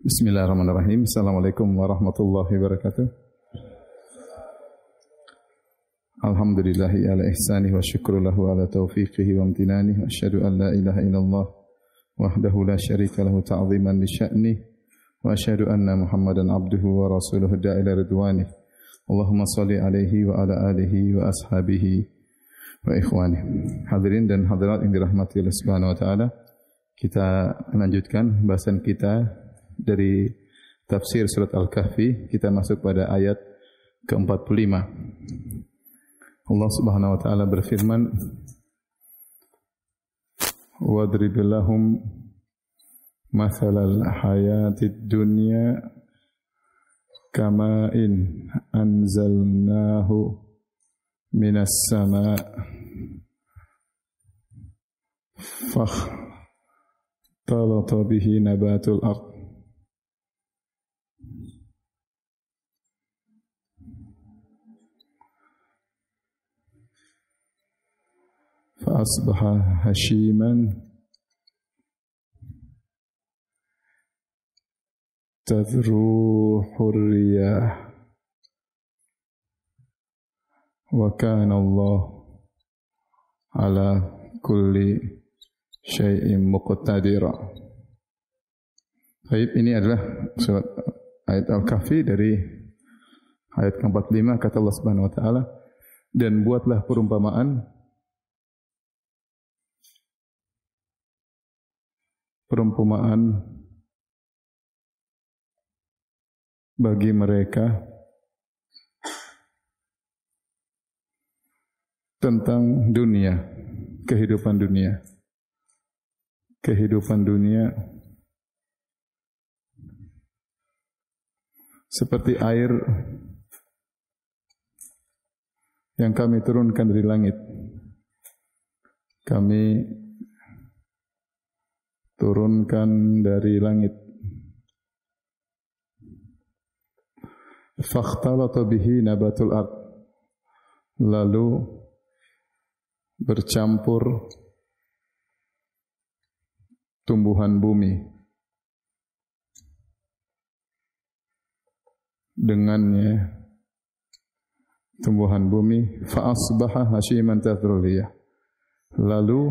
Bismillahirrahmanirrahim. Assalamualaikum warahmatullahi wabarakatuh. Alhamdulillahi ala ihsanih wa syukrulahu ala taufiqihi wa amtinanih wa asyhadu an la ilaha illallah wahdahu la syarika lahu ta'ziman li sya'nih wa asyadu anna muhammadan abduhu wa rasuluhu da'ila ridwanih Allahumma salli alaihi wa ala alihi wa ashabihi wa ikhwanih hadirin dan hadirat yang dirahmati oleh Subhanahu wa taala kita lanjutkan bahasan kita dari tafsir surat Al-Kahfi, kita masuk pada ayat ke-45. Allah Subhanahu wa taala berfirman, "Wadrib lahum mathalal hayatid dunya kama'in anzalnahu minas sama' fakh talata bihi nabatul ardh فأصبح هشيما تذروح الرياح وكان الله على kulli syai'in muqtadira. Baik, ini adalah surat ayat Al-Kahfi dari ayat ke-45 kata Allah Subhanahu wa taala dan buatlah perumpamaan perumpamaan bagi mereka tentang dunia, kehidupan dunia. Kehidupan dunia seperti air yang kami turunkan dari langit. Kami turunkan dari langit. Fakhtalata bihi nabatul ard. Lalu bercampur tumbuhan bumi. Dengannya tumbuhan bumi fa asbaha hasyiman tadruliyah Lalu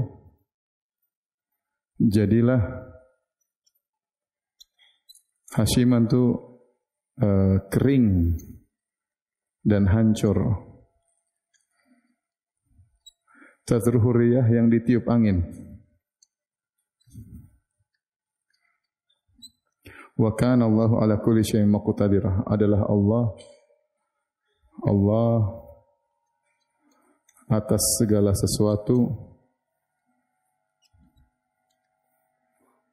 jadilah Hasyiman itu uh, eh, kering dan hancur. Tadruhuriyah yang ditiup angin. Wa kana Allahu ala kulli syai'in maqtadirah. Adalah Allah Allah atas segala sesuatu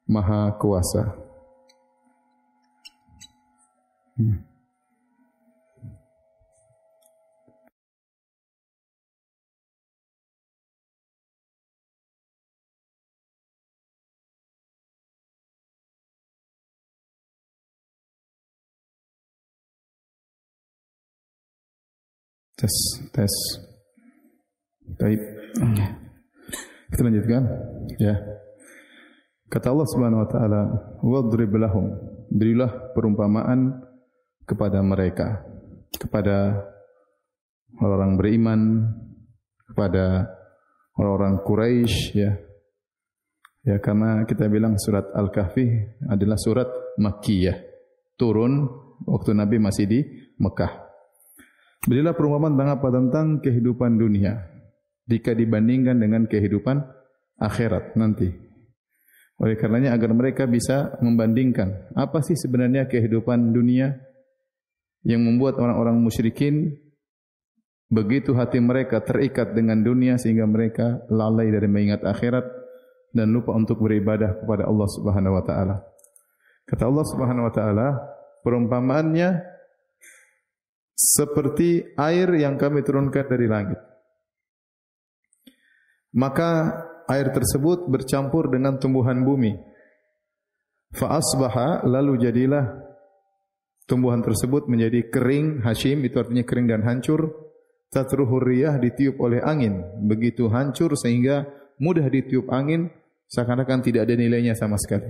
Maha Kuasa. Tes, tes. Baik. Kita lanjutkan. Ya. Kata Allah Subhanahu wa taala, "Wadrib lahum." Berilah perumpamaan kepada mereka, kepada orang-orang beriman, kepada orang-orang Quraisy ya. Ya karena kita bilang surat Al-Kahfi adalah surat Makkiyah. Turun waktu Nabi masih di Mekah. Berilah perumpamaan tentang apa? Tentang kehidupan dunia. Jika dibandingkan dengan kehidupan akhirat nanti. Oleh karenanya agar mereka bisa membandingkan apa sih sebenarnya kehidupan dunia yang membuat orang-orang musyrikin begitu hati mereka terikat dengan dunia sehingga mereka lalai dari mengingat akhirat dan lupa untuk beribadah kepada Allah Subhanahu wa taala. Kata Allah Subhanahu wa taala, perumpamaannya seperti air yang kami turunkan dari langit. Maka air tersebut bercampur dengan tumbuhan bumi. Fa'asbaha lalu jadilah tumbuhan tersebut menjadi kering, hashim itu artinya kering dan hancur. Tatruhur riyah ditiup oleh angin, begitu hancur sehingga mudah ditiup angin seakan-akan tidak ada nilainya sama sekali.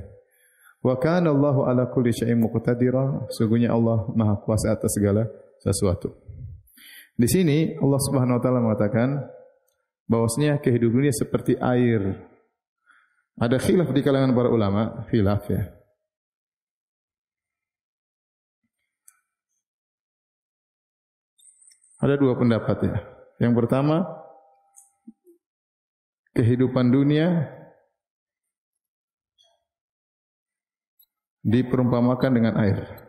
Wa kana Allahu ala kulli syai'in muqtadira, sungguhnya Allah Maha kuasa atas segala sesuatu. Di sini Allah Subhanahu wa taala mengatakan bahwasanya kehidupan dunia seperti air. Ada khilaf di kalangan para ulama, khilaf ya. Ada dua pendapat ya. Yang pertama, kehidupan dunia diperumpamakan dengan air.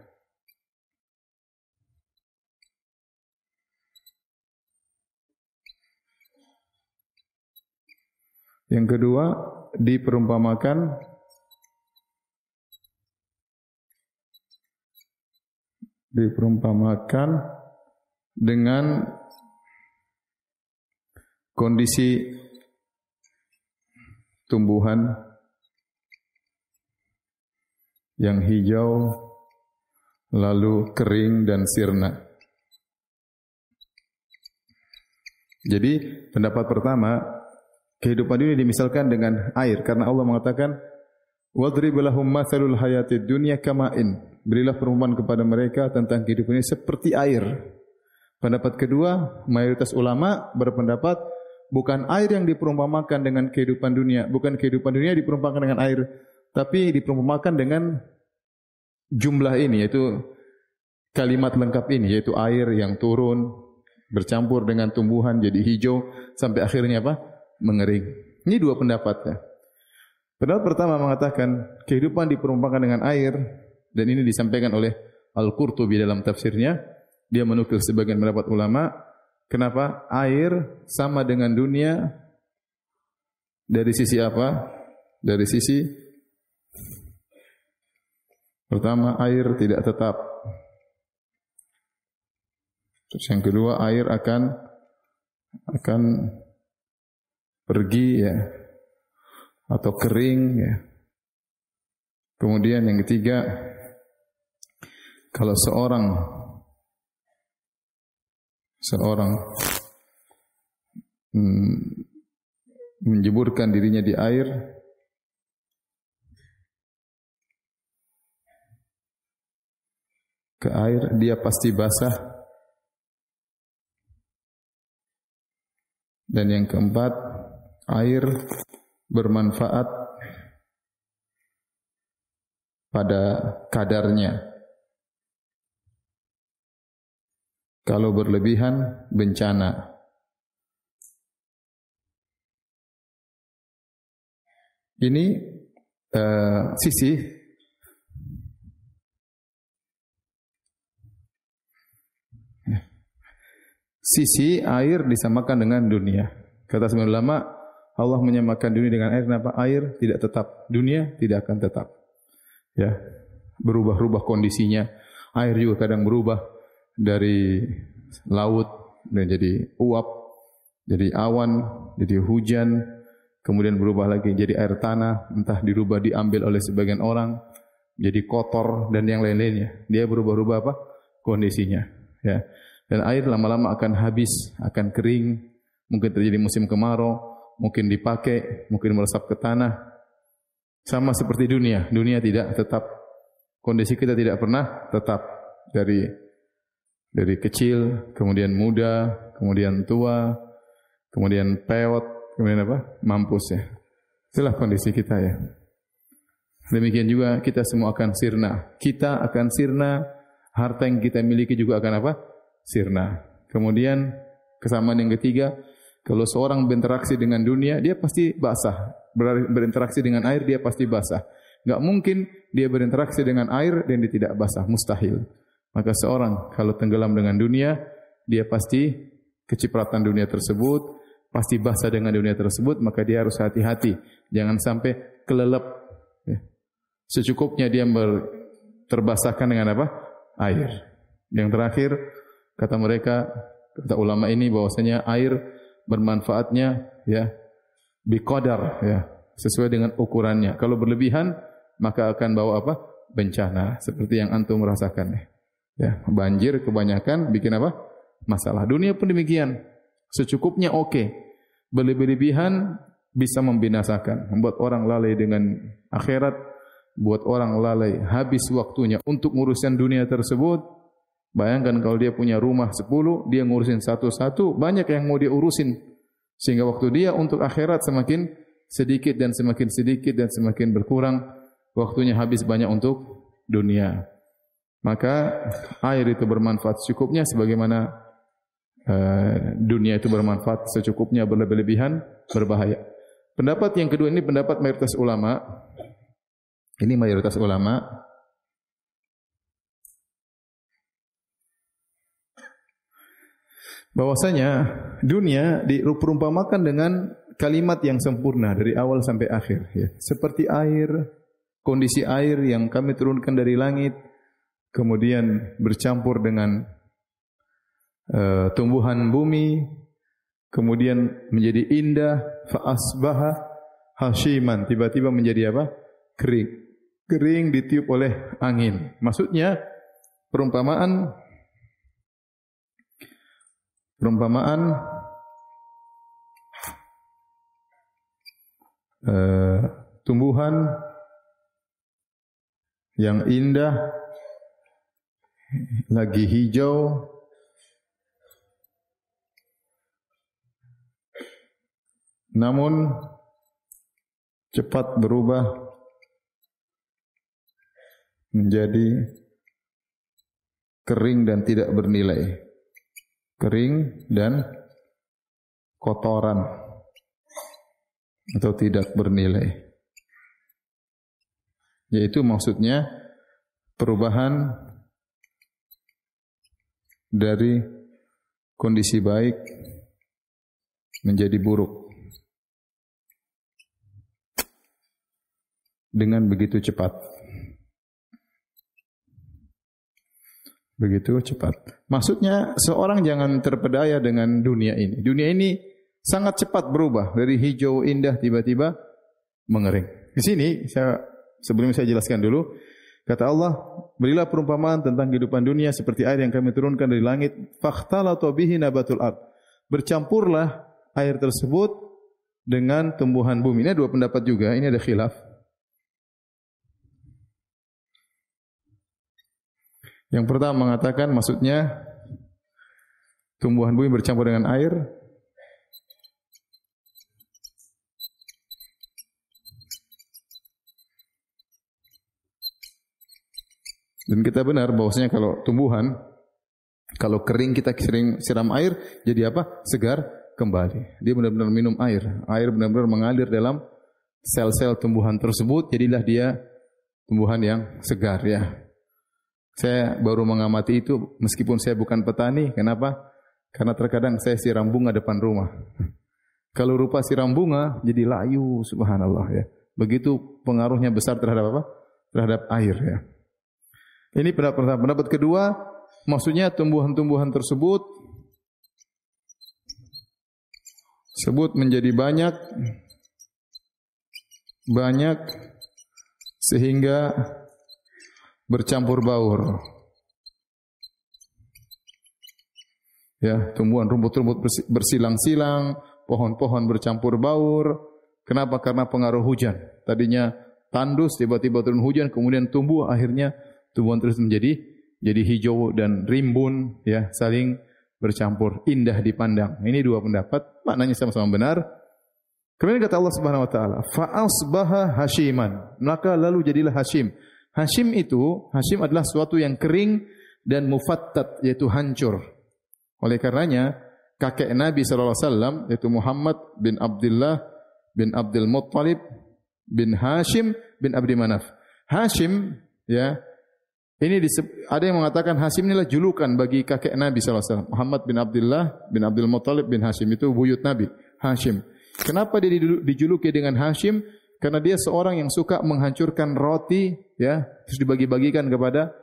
Yang kedua, diperumpamakan diperumpamakan dengan kondisi tumbuhan yang hijau lalu kering dan sirna. Jadi pendapat pertama kehidupan dunia dimisalkan dengan air karena Allah mengatakan wadrib lahum mathalul hayatid dunya kama'in berilah perumpamaan kepada mereka tentang kehidupan kehidupannya seperti air pendapat kedua mayoritas ulama berpendapat bukan air yang diperumpamakan dengan kehidupan dunia bukan kehidupan dunia diperumpamakan dengan air tapi diperumpamakan dengan jumlah ini yaitu kalimat lengkap ini yaitu air yang turun bercampur dengan tumbuhan jadi hijau sampai akhirnya apa mengering. Ini dua pendapatnya. Pendapat pertama mengatakan kehidupan diperumpamakan dengan air dan ini disampaikan oleh Al-Qurtubi dalam tafsirnya. Dia menukil sebagian pendapat ulama, kenapa air sama dengan dunia dari sisi apa? Dari sisi pertama air tidak tetap. Terus yang kedua air akan akan pergi ya atau kering ya. Kemudian yang ketiga kalau seorang seorang hmm, menjeburkan dirinya di air ke air, dia pasti basah. Dan yang keempat, air bermanfaat pada kadarnya. Kalau berlebihan, bencana. Ini uh, sisi sisi air disamakan dengan dunia. Kata sebagian ulama, Allah menyamakan dunia dengan air, kenapa air tidak tetap, dunia tidak akan tetap. Ya, berubah-ubah kondisinya. Air juga kadang berubah dari laut dan jadi uap, jadi awan, jadi hujan, kemudian berubah lagi jadi air tanah, entah dirubah diambil oleh sebagian orang, jadi kotor dan yang lain-lainnya. Dia berubah-ubah apa? kondisinya, ya. Dan air lama-lama akan habis, akan kering, mungkin terjadi musim kemarau, mungkin dipakai, mungkin meresap ke tanah. Sama seperti dunia, dunia tidak tetap kondisi kita tidak pernah tetap dari dari kecil, kemudian muda, kemudian tua, kemudian peot, kemudian apa? mampus ya. Itulah kondisi kita ya. Demikian juga kita semua akan sirna. Kita akan sirna, harta yang kita miliki juga akan apa? sirna. Kemudian kesamaan yang ketiga, kalau seorang berinteraksi dengan dunia, dia pasti basah. berinteraksi dengan air, dia pasti basah. Gak mungkin dia berinteraksi dengan air dan dia tidak basah, mustahil. Maka seorang kalau tenggelam dengan dunia, dia pasti kecipratan dunia tersebut, pasti basah dengan dunia tersebut, maka dia harus hati-hati. Jangan sampai kelelep. Ya. Secukupnya dia terbasahkan dengan apa? Air. Yang terakhir, kata mereka, kata ulama ini bahwasanya air bermanfaatnya ya biqadar ya sesuai dengan ukurannya. Kalau berlebihan maka akan bawa apa? bencana seperti yang antum rasakan ya. ya banjir kebanyakan bikin apa? masalah. Dunia pun demikian. Secukupnya oke. Okay. Berlebihan bisa membinasakan, membuat orang lalai dengan akhirat, buat orang lalai habis waktunya untuk urusan dunia tersebut Bayangkan kalau dia punya rumah sepuluh, dia ngurusin satu-satu, banyak yang mau dia urusin. Sehingga waktu dia untuk akhirat semakin sedikit dan semakin sedikit dan semakin berkurang. Waktunya habis banyak untuk dunia. Maka air itu bermanfaat secukupnya sebagaimana uh, dunia itu bermanfaat secukupnya berlebih-lebihan berbahaya. Pendapat yang kedua ini pendapat mayoritas ulama. Ini mayoritas ulama bahwasanya dunia diperumpamakan dengan kalimat yang sempurna dari awal sampai akhir ya. Seperti air, kondisi air yang kami turunkan dari langit kemudian bercampur dengan uh, tumbuhan bumi kemudian menjadi indah fa asbaha hashiman tiba-tiba menjadi apa? kering. Kering ditiup oleh angin. Maksudnya perumpamaan Perumpamaan uh, tumbuhan yang indah lagi hijau namun cepat berubah menjadi kering dan tidak bernilai kering dan kotoran atau tidak bernilai. Yaitu maksudnya perubahan dari kondisi baik menjadi buruk dengan begitu cepat. begitu cepat. Maksudnya seorang jangan terpedaya dengan dunia ini. Dunia ini sangat cepat berubah dari hijau indah tiba-tiba mengering. Di sini saya sebelum saya jelaskan dulu kata Allah berilah perumpamaan tentang kehidupan dunia seperti air yang kami turunkan dari langit fakhtalata tobihi nabatul ard. Bercampurlah air tersebut dengan tumbuhan bumi. Ini ada dua pendapat juga, ini ada khilaf. Yang pertama mengatakan maksudnya tumbuhan bumi bercampur dengan air. Dan kita benar bahwasanya kalau tumbuhan kalau kering kita sering siram air jadi apa? Segar kembali. Dia benar-benar minum air. Air benar-benar mengalir dalam sel-sel tumbuhan tersebut jadilah dia tumbuhan yang segar ya. Saya baru mengamati itu meskipun saya bukan petani. Kenapa? Karena terkadang saya siram bunga depan rumah. Kalau rupa siram bunga jadi layu subhanallah ya. Begitu pengaruhnya besar terhadap apa? Terhadap air ya. Ini pendapat pertama. Pendapat kedua, maksudnya tumbuhan-tumbuhan tersebut sebut menjadi banyak banyak sehingga bercampur baur. Ya, tumbuhan rumput-rumput bersilang-silang, pohon-pohon bercampur baur. Kenapa? Karena pengaruh hujan. Tadinya tandus, tiba-tiba turun hujan, kemudian tumbuh, akhirnya tumbuhan terus menjadi jadi hijau dan rimbun, ya, saling bercampur, indah dipandang. Ini dua pendapat, maknanya sama-sama benar. Kemudian kata Allah Subhanahu wa taala, fa'asbaha hasyiman. hashiman." Maka lalu jadilah Hashim. Hashim itu, Hashim adalah suatu yang kering dan mufattat, yaitu hancur. Oleh karenanya, kakek Nabi SAW, yaitu Muhammad bin Abdullah bin Abdul Muttalib bin Hashim bin Abdi Manaf. Hashim, ya, ini ada yang mengatakan Hashim inilah julukan bagi kakek Nabi SAW. Muhammad bin Abdullah bin Abdul Muttalib bin Hashim. Itu buyut Nabi. Hashim. Kenapa dia dijuluki dengan Hashim? Karena dia seorang yang suka menghancurkan roti, ya, terus dibagi-bagikan kepada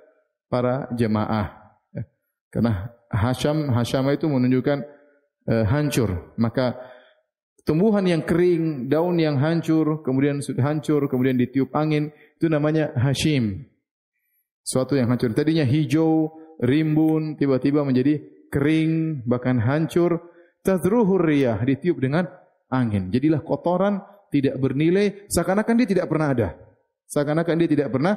para jemaah. Ya. Karena Hasham, Hasham itu menunjukkan uh, hancur. Maka tumbuhan yang kering, daun yang hancur, kemudian sudah hancur, kemudian ditiup angin, itu namanya Hashim. Suatu yang hancur. Tadinya hijau, rimbun, tiba-tiba menjadi kering, bahkan hancur. Tadruhur riyah, ditiup dengan angin. Jadilah kotoran tidak bernilai, seakan-akan dia tidak pernah ada. Seakan-akan dia tidak pernah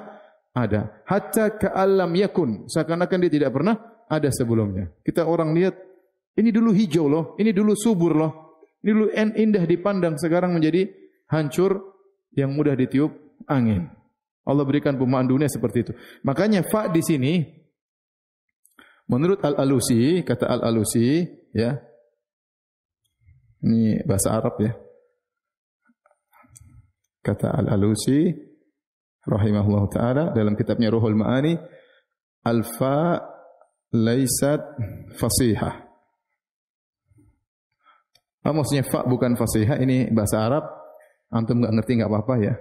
ada. Hatta ka'alam yakun, seakan-akan dia tidak pernah ada sebelumnya. Kita orang lihat, ini dulu hijau loh, ini dulu subur loh, ini dulu indah dipandang, sekarang menjadi hancur yang mudah ditiup angin. Allah berikan pemaan dunia seperti itu. Makanya fa di sini menurut Al-Alusi, kata Al-Alusi, ya. Ini bahasa Arab ya. Kata Al-Alusi rahimahullah taala dalam kitabnya Ruhul Maani, alfa laisat fasiha Ah, maksudnya fa bukan fasiha ini bahasa Arab. Antum nggak ngerti nggak apa-apa ya.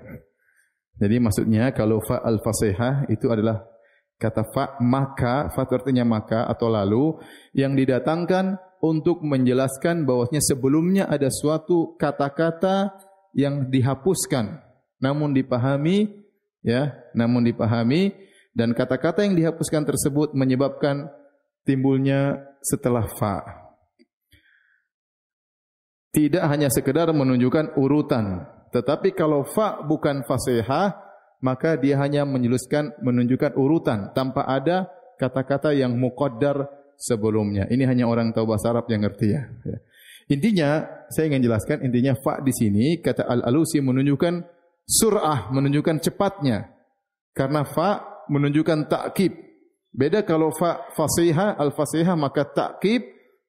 Jadi maksudnya kalau fa al fasiha itu adalah kata fa maka fa artinya maka atau lalu yang didatangkan untuk menjelaskan bahwasanya sebelumnya ada suatu kata-kata yang dihapuskan namun dipahami ya, namun dipahami dan kata-kata yang dihapuskan tersebut menyebabkan timbulnya setelah fa. Tidak hanya sekedar menunjukkan urutan, tetapi kalau fa bukan fasihah, maka dia hanya menjelaskan menunjukkan urutan tanpa ada kata-kata yang muqaddar sebelumnya. Ini hanya orang tahu bahasa Arab yang ngerti ya. ya. Intinya saya ingin jelaskan intinya fa di sini kata al-alusi menunjukkan surah, menunjukkan cepatnya. Karena fa menunjukkan takkib. Beda kalau fa fasiha al-fasiha maka takkib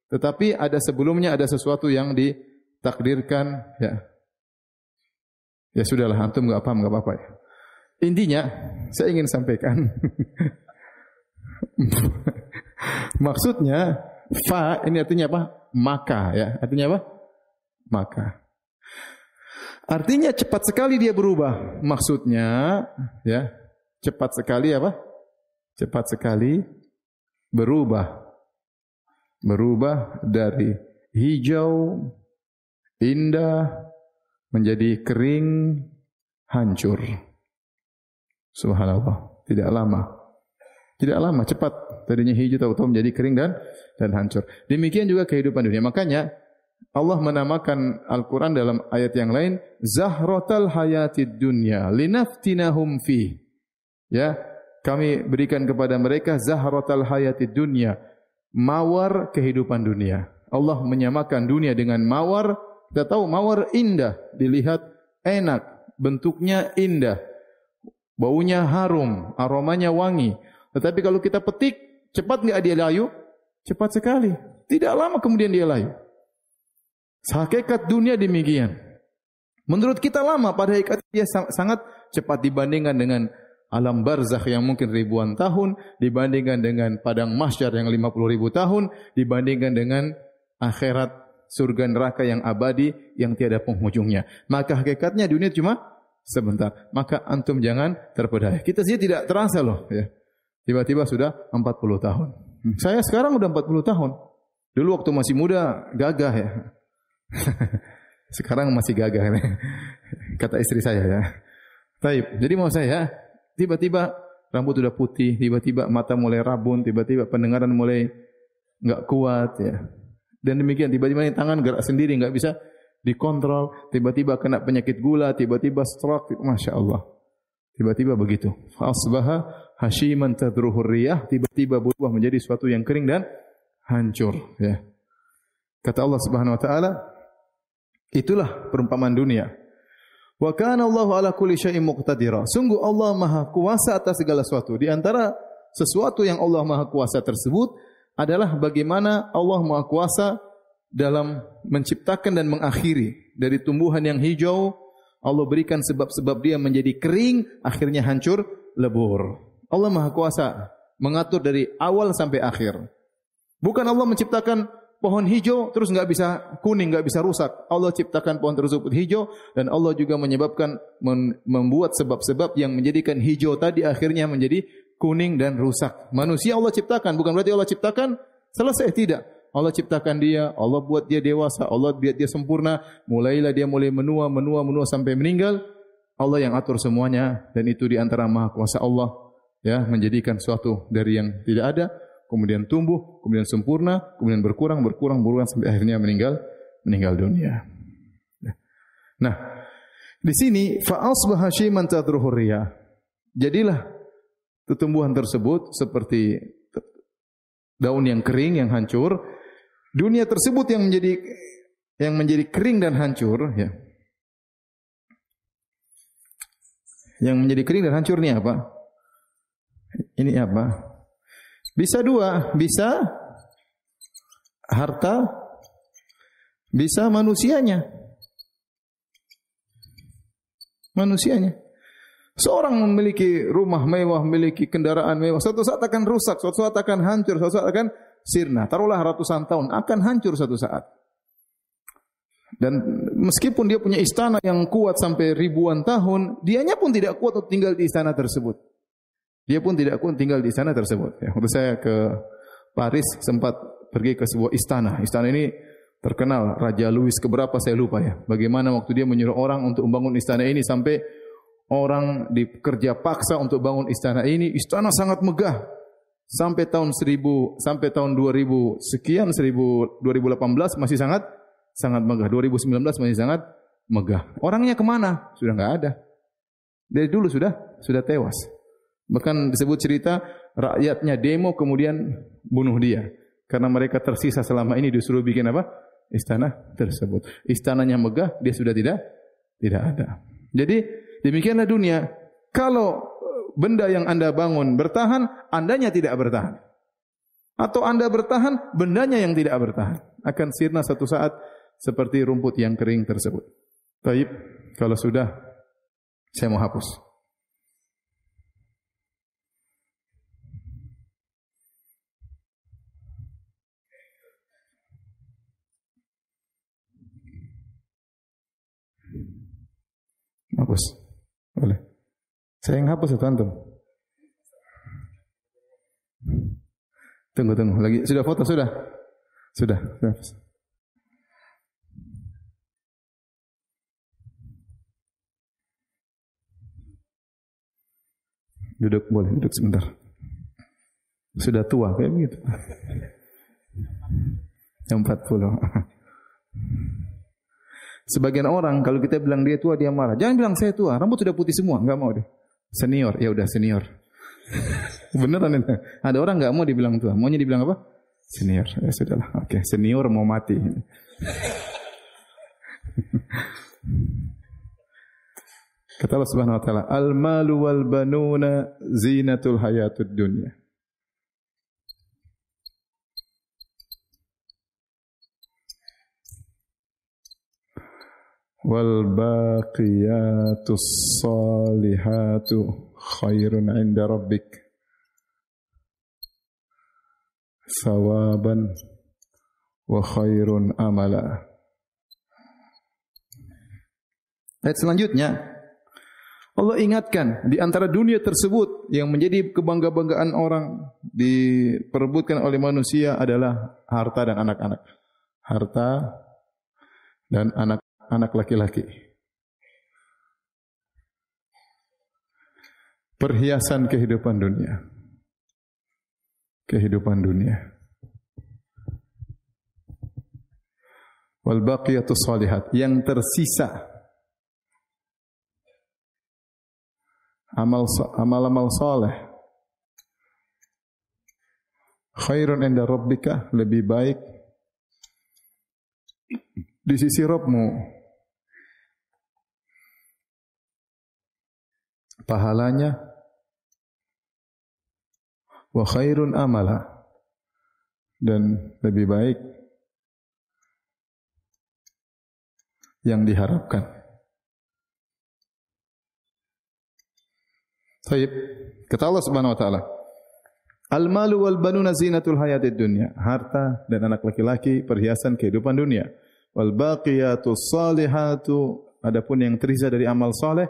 tetapi ada sebelumnya ada sesuatu yang ditakdirkan ya. Ya sudahlah antum enggak paham enggak apa-apa ya. Intinya saya ingin sampaikan maksudnya fa ini artinya apa? maka ya. Artinya apa? Maka. Artinya cepat sekali dia berubah. Maksudnya ya, cepat sekali apa? Cepat sekali berubah. Berubah dari hijau indah menjadi kering hancur. Subhanallah, tidak lama. Tidak lama, cepat. Tadinya hijau tahu-tahu menjadi kering dan dan hancur. Demikian juga kehidupan dunia. Makanya Allah menamakan Al-Quran dalam ayat yang lain Zahrotal hayati dunya linaftinahum fi. Ya, kami berikan kepada mereka zahrotal hayati dunia Mawar kehidupan dunia. Allah menyamakan dunia dengan mawar. Kita tahu mawar indah, dilihat enak, bentuknya indah, baunya harum, aromanya wangi. Tetapi kalau kita petik, cepat nggak dia layu? Cepat sekali. Tidak lama kemudian dia layu. Hakikat dunia demikian. Menurut kita lama, pada hakikat dia sangat cepat dibandingkan dengan alam barzakh yang mungkin ribuan tahun, dibandingkan dengan padang mahsyar yang 50 ribu tahun, dibandingkan dengan akhirat surga neraka yang abadi yang tiada penghujungnya. Maka hakikatnya dunia cuma sebentar. Maka antum jangan terpedaya. Kita sih tidak terasa loh. Ya. Tiba-tiba sudah 40 tahun. Hmm. Saya sekarang udah 40 tahun. Dulu waktu masih muda gagah ya. sekarang masih gagah ya. Kata istri saya ya. Taib. Jadi mau saya tiba-tiba rambut sudah putih, tiba-tiba mata mulai rabun, tiba-tiba pendengaran mulai nggak kuat ya. Dan demikian tiba-tiba ini tangan gerak sendiri nggak bisa dikontrol, tiba-tiba kena penyakit gula, tiba-tiba stroke, masya Allah. Tiba-tiba begitu. Asbaha hasyiman tadruhur riyah tiba-tiba berubah menjadi suatu yang kering dan hancur ya. Kata Allah Subhanahu wa taala, itulah perumpamaan dunia. Wa kana Allahu ala kulli syai'in muqtadira. Sungguh Allah Maha kuasa atas segala sesuatu. Di antara sesuatu yang Allah Maha kuasa tersebut adalah bagaimana Allah Maha kuasa dalam menciptakan dan mengakhiri dari tumbuhan yang hijau Allah berikan sebab-sebab dia menjadi kering akhirnya hancur lebur Allah Maha Kuasa, mengatur dari awal sampai akhir. Bukan Allah menciptakan pohon hijau terus nggak bisa kuning, nggak bisa rusak. Allah ciptakan pohon tersebut hijau dan Allah juga menyebabkan membuat sebab-sebab yang menjadikan hijau tadi akhirnya menjadi kuning dan rusak. Manusia Allah ciptakan, bukan berarti Allah ciptakan selesai tidak. Allah ciptakan dia, Allah buat dia dewasa, Allah buat dia sempurna, mulailah dia mulai menua, menua, menua sampai meninggal. Allah yang atur semuanya dan itu di antara Maha Kuasa Allah ya menjadikan suatu dari yang tidak ada kemudian tumbuh kemudian sempurna kemudian berkurang berkurang berkurang sampai akhirnya meninggal meninggal dunia ya. nah di sini faus asbaha manca jadilah tumbuhan tersebut seperti daun yang kering yang hancur dunia tersebut yang menjadi yang menjadi kering dan hancur ya yang menjadi kering dan hancur ini apa ini apa? Bisa dua, bisa harta, bisa manusianya. Manusianya. Seorang memiliki rumah mewah, memiliki kendaraan mewah, suatu saat akan rusak, suatu saat akan hancur, suatu saat akan sirna. Taruhlah ratusan tahun, akan hancur suatu saat. Dan meskipun dia punya istana yang kuat sampai ribuan tahun, dianya pun tidak kuat untuk tinggal di istana tersebut. Dia pun tidak kun tinggal di sana tersebut. Ya, waktu saya ke Paris sempat pergi ke sebuah istana. Istana ini terkenal Raja Louis keberapa saya lupa ya. Bagaimana waktu dia menyuruh orang untuk membangun istana ini sampai orang dikerja paksa untuk bangun istana ini. Istana sangat megah. Sampai tahun 1000 sampai tahun 2000 sekian 1000 2018 masih sangat sangat megah. 2019 masih sangat megah. Orangnya kemana? Sudah nggak ada. Dari dulu sudah sudah tewas. Bahkan disebut cerita rakyatnya demo kemudian bunuh dia karena mereka tersisa selama ini disuruh bikin apa? Istana tersebut. Istananya megah, dia sudah tidak tidak ada. Jadi demikianlah dunia. Kalau benda yang Anda bangun bertahan, andanya tidak bertahan. Atau Anda bertahan, bendanya yang tidak bertahan. Akan sirna satu saat seperti rumput yang kering tersebut. Taib, kalau sudah, saya mau hapus. hapus. Boleh. Saya yang hapus atau ya, antum. Tunggu, tunggu. Lagi sudah foto sudah. Sudah, sudah. Duduk boleh, duduk sebentar. Sudah tua kayak begitu. Yang 40. Sebagian orang kalau kita bilang dia tua dia marah. Jangan bilang saya tua, rambut sudah putih semua, nggak mau deh. Senior, ya udah senior. Benar, itu. Ada orang nggak mau dibilang tua, maunya dibilang apa? Senior. Ya sudahlah. Oke, senior mau mati. Kata Allah Subhanahu wa taala, "Al-malu wal banuna zinatul hayatud dunya." wal baqiyatus salihatu khairun 'inda rabbik وخير wa khairun amala. Ayat selanjutnya Allah ingatkan di antara dunia tersebut yang menjadi kebangga-banggaan orang diperebutkan oleh manusia adalah harta dan anak-anak. Harta dan anak anak laki-laki. Perhiasan kehidupan dunia. Kehidupan dunia. Wal baqiyatu salihat. Yang tersisa. Amal amal-amal soleh. Khairun inda rabbika. Lebih baik di sisi Robmu pahalanya wa khairun amala dan lebih baik yang diharapkan. Baik, kata Allah Subhanahu wa taala. Al-malu wal banuna zinatul hayatid dunya. Harta dan anak laki-laki perhiasan kehidupan dunia. Wal baqiyatu salihatu adapun yang tersisa dari amal saleh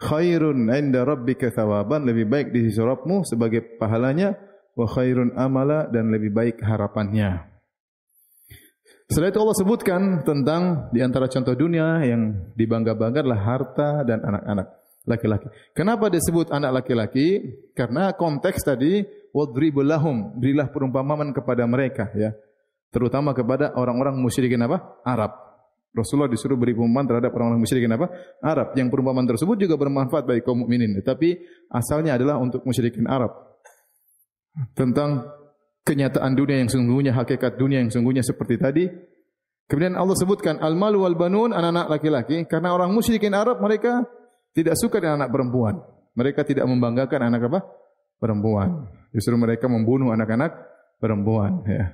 khairun 'inda rabbika thawaban, lebih baik di sisi Rabbmu sebagai pahalanya wa khairun amala dan lebih baik harapannya. Setelah itu Allah sebutkan tentang di antara contoh dunia yang dibangga-banggakanlah harta dan anak-anak laki-laki. Kenapa disebut anak laki-laki? Karena konteks tadi wadribul lahum, berilah perumpamaan kepada mereka ya. Terutama kepada orang-orang musyrikin apa? Arab. Rasulullah disuruh beri perumpamaan terhadap orang-orang musyrikin apa? Arab. Yang perumpamaan tersebut juga bermanfaat bagi kaum mukminin, tapi asalnya adalah untuk musyrikin Arab. Tentang kenyataan dunia yang sungguhnya, hakikat dunia yang sungguhnya seperti tadi. Kemudian Allah sebutkan al mal wal banun anak-anak laki-laki karena orang musyrikin Arab mereka tidak suka dengan anak perempuan. Mereka tidak membanggakan anak apa? perempuan. Justru mereka membunuh anak-anak perempuan ya.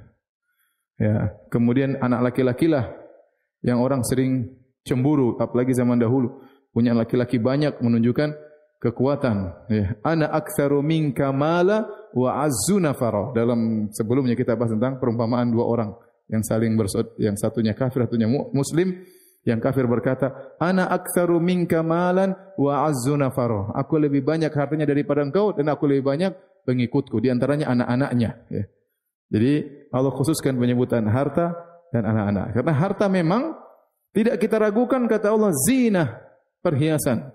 Ya, kemudian anak laki-lakilah yang orang sering cemburu apalagi zaman dahulu punya laki-laki banyak menunjukkan kekuatan ya ana aktsaru minka mala wa azzu nafara dalam sebelumnya kita bahas tentang perumpamaan dua orang yang saling bersaud yang satunya kafir satunya muslim yang kafir berkata ana aktsaru minka malan wa azzu nafara aku lebih banyak hartanya daripada engkau dan aku lebih banyak pengikutku di antaranya anak-anaknya ya jadi Allah khususkan penyebutan harta dan anak-anak. Karena harta memang tidak kita ragukan kata Allah zina perhiasan.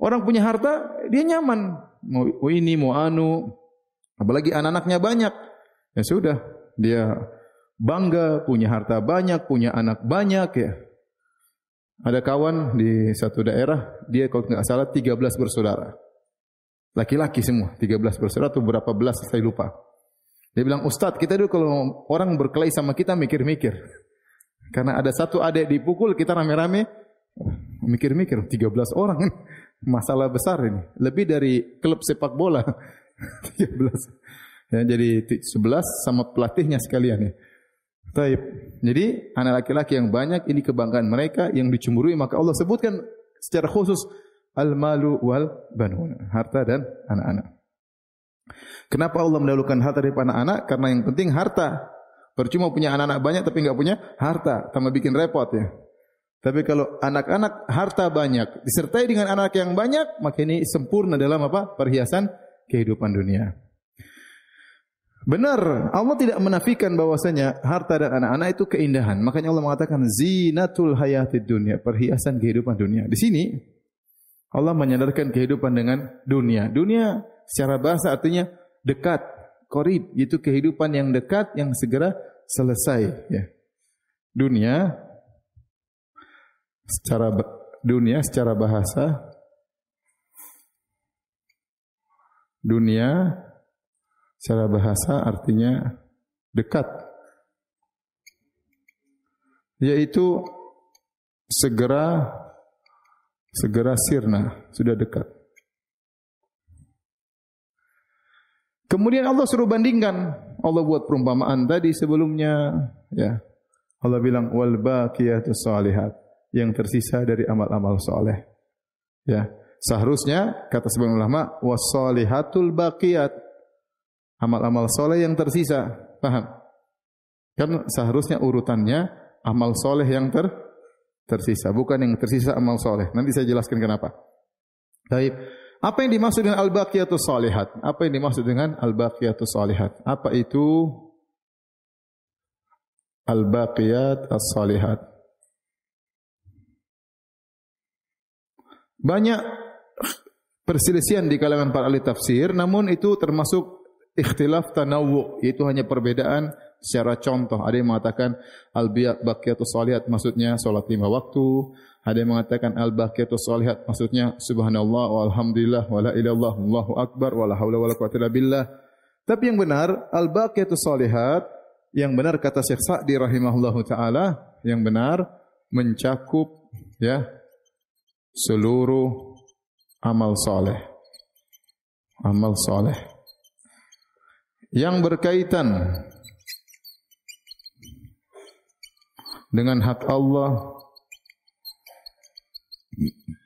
Orang punya harta dia nyaman mau ini mau anu apalagi anak-anaknya banyak ya sudah dia bangga punya harta banyak punya anak banyak ya. Ada kawan di satu daerah dia kalau tidak salah 13 bersaudara. Laki-laki semua 13 bersaudara atau berapa belas saya lupa. Dia bilang, Ustadz, kita dulu kalau orang berkelahi sama kita mikir-mikir. Karena ada satu adik dipukul, kita rame-rame mikir-mikir. 13 orang, masalah besar ini. Lebih dari klub sepak bola. 13. Ya, jadi 11 sama pelatihnya sekalian ya. Taib. Jadi anak laki-laki yang banyak ini kebanggaan mereka yang dicemburui maka Allah sebutkan secara khusus al-malu wal banun, harta dan anak-anak. Kenapa Allah mendahulukan harta daripada anak? anak Karena yang penting harta. Percuma punya anak-anak banyak tapi nggak punya harta, tambah bikin repot ya. Tapi kalau anak-anak harta banyak disertai dengan anak yang banyak, maka ini sempurna dalam apa? perhiasan kehidupan dunia. Benar, Allah tidak menafikan bahwasanya harta dan anak-anak itu keindahan. Makanya Allah mengatakan zinatul hayatid dunia, perhiasan kehidupan dunia. Di sini Allah menyadarkan kehidupan dengan dunia. Dunia secara bahasa artinya dekat, korib, yaitu kehidupan yang dekat yang segera selesai. Ya. Dunia secara dunia secara bahasa dunia secara bahasa artinya dekat yaitu segera segera sirna sudah dekat Kemudian Allah suruh bandingkan. Allah buat perumpamaan tadi sebelumnya, ya. Allah bilang wal baqiyatus salihat yang tersisa dari amal-amal soleh. Ya, seharusnya kata sebagian ulama wasolihatul baqiyat amal-amal soleh yang tersisa. Paham? Kan seharusnya urutannya amal soleh yang ter tersisa, bukan yang tersisa amal soleh. Nanti saya jelaskan kenapa. Baik. Apa yang dimaksud dengan al-baqiyatus salihat? Apa yang dimaksud dengan al-baqiyatus salihat? Apa itu al-baqiyat as-salihat? Banyak perselisihan di kalangan para ahli tafsir, namun itu termasuk ikhtilaf tanawu, itu hanya perbedaan secara contoh. Ada yang mengatakan al-biyat baqiyatus salihat maksudnya salat lima waktu. Ada yang mengatakan al-baqiyatus solihat maksudnya subhanallah walhamdulillah wala ilallah wallahu akbar wala haula wala quwata illa billah. Tapi yang benar al-baqiyatus solihat yang benar kata Syekh Sa'di rahimahullahu taala yang benar mencakup ya seluruh amal soleh. Amal soleh. Yang berkaitan dengan hak Allah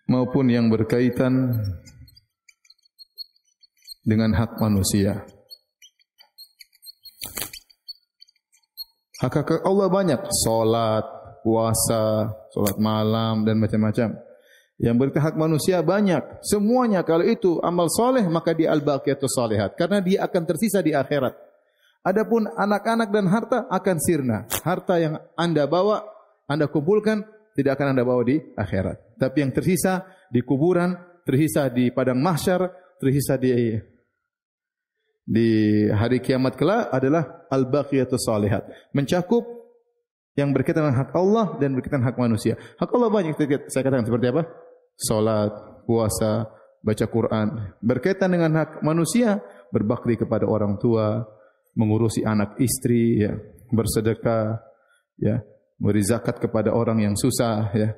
maupun yang berkaitan dengan hak manusia. Hak hak Allah banyak, salat, puasa, salat malam dan macam-macam. Yang berkaitan hak manusia banyak. Semuanya kalau itu amal soleh maka dia al-baqiyatus salihat karena dia akan tersisa di akhirat. Adapun anak-anak dan harta akan sirna. Harta yang Anda bawa, Anda kumpulkan, tidak akan Anda bawa di akhirat. Tapi yang tersisa di kuburan, tersisa di padang mahsyar, tersisa di di hari kiamat kelak adalah al-baqiyatus salihat. Mencakup yang berkaitan dengan hak Allah dan berkaitan hak manusia. Hak Allah banyak saya katakan seperti apa? Salat, puasa, baca Quran. Berkaitan dengan hak manusia, berbakti kepada orang tua, mengurusi anak istri, ya, bersedekah, ya, beri zakat kepada orang yang susah, ya.